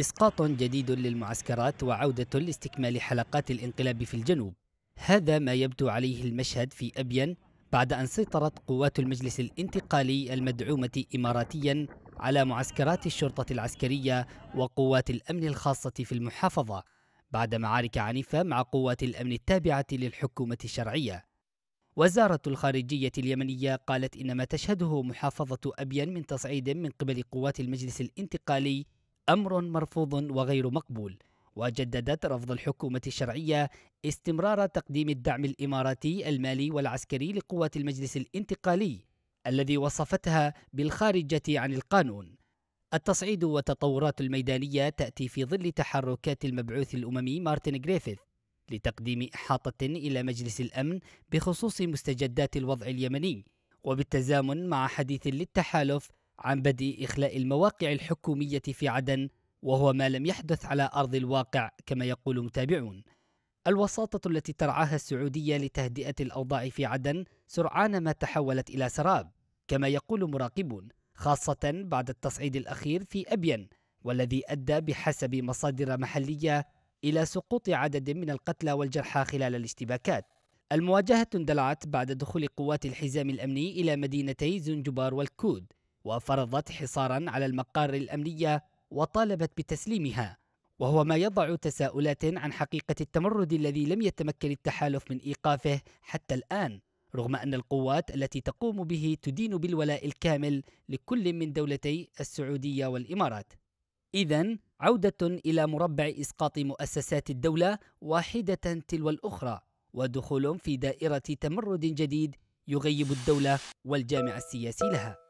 إسقاط جديد للمعسكرات وعودة لاستكمال حلقات الانقلاب في الجنوب هذا ما يبدو عليه المشهد في أبين بعد أن سيطرت قوات المجلس الانتقالي المدعومة إماراتيا على معسكرات الشرطة العسكرية وقوات الأمن الخاصة في المحافظة بعد معارك عنيفة مع قوات الأمن التابعة للحكومة الشرعية وزارة الخارجية اليمنية قالت إن ما تشهده محافظة أبين من تصعيد من قبل قوات المجلس الانتقالي امر مرفوض وغير مقبول وجددت رفض الحكومة الشرعية استمرار تقديم الدعم الإماراتي المالي والعسكري لقوات المجلس الانتقالي الذي وصفتها بالخارجة عن القانون التصعيد والتطورات الميدانية تأتي في ظل تحركات المبعوث الأممي مارتن غريفيث لتقديم إحاطة إلى مجلس الأمن بخصوص مستجدات الوضع اليمني وبالتزامن مع حديث للتحالف عن بدء إخلاء المواقع الحكومية في عدن وهو ما لم يحدث على أرض الواقع كما يقول متابعون الوساطة التي ترعاها السعودية لتهدئة الأوضاع في عدن سرعان ما تحولت إلى سراب كما يقول مراقبون خاصة بعد التصعيد الأخير في أبين والذي أدى بحسب مصادر محلية إلى سقوط عدد من القتلى والجرحى خلال الاشتباكات المواجهة اندلعت بعد دخول قوات الحزام الأمني إلى مدينتي زنجبار والكود وفرضت حصارا على المقار الأمنية وطالبت بتسليمها وهو ما يضع تساؤلات عن حقيقة التمرد الذي لم يتمكن التحالف من إيقافه حتى الآن رغم أن القوات التي تقوم به تدين بالولاء الكامل لكل من دولتي السعودية والإمارات إذا عودة إلى مربع إسقاط مؤسسات الدولة واحدة تلو الأخرى ودخول في دائرة تمرد جديد يغيب الدولة والجامع السياسي لها